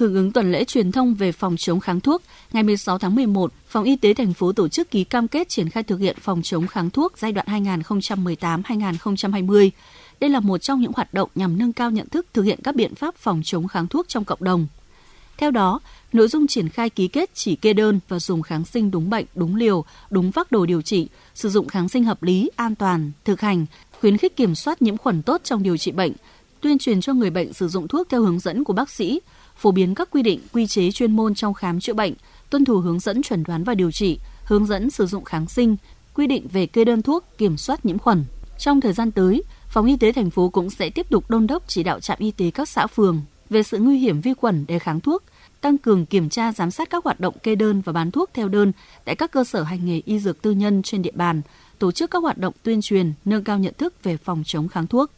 Hưởng ứng tuần lễ truyền thông về phòng chống kháng thuốc, ngày 16 tháng 11, Phòng Y tế thành phố tổ chức ký cam kết triển khai thực hiện phòng chống kháng thuốc giai đoạn 2018-2020. Đây là một trong những hoạt động nhằm nâng cao nhận thức thực hiện các biện pháp phòng chống kháng thuốc trong cộng đồng. Theo đó, nội dung triển khai ký kết chỉ kê đơn và dùng kháng sinh đúng bệnh, đúng liều, đúng phác đồ điều trị, sử dụng kháng sinh hợp lý, an toàn, thực hành, khuyến khích kiểm soát nhiễm khuẩn tốt trong điều trị bệnh, tuyên truyền cho người bệnh sử dụng thuốc theo hướng dẫn của bác sĩ, phổ biến các quy định, quy chế chuyên môn trong khám chữa bệnh, tuân thủ hướng dẫn chuẩn đoán và điều trị, hướng dẫn sử dụng kháng sinh, quy định về kê đơn thuốc, kiểm soát nhiễm khuẩn. Trong thời gian tới, Phòng Y tế thành phố cũng sẽ tiếp tục đôn đốc chỉ đạo trạm y tế các xã phường về sự nguy hiểm vi khuẩn để kháng thuốc, tăng cường kiểm tra giám sát các hoạt động kê đơn và bán thuốc theo đơn tại các cơ sở hành nghề y dược tư nhân trên địa bàn, tổ chức các hoạt động tuyên truyền, nâng cao nhận thức về phòng chống kháng thuốc.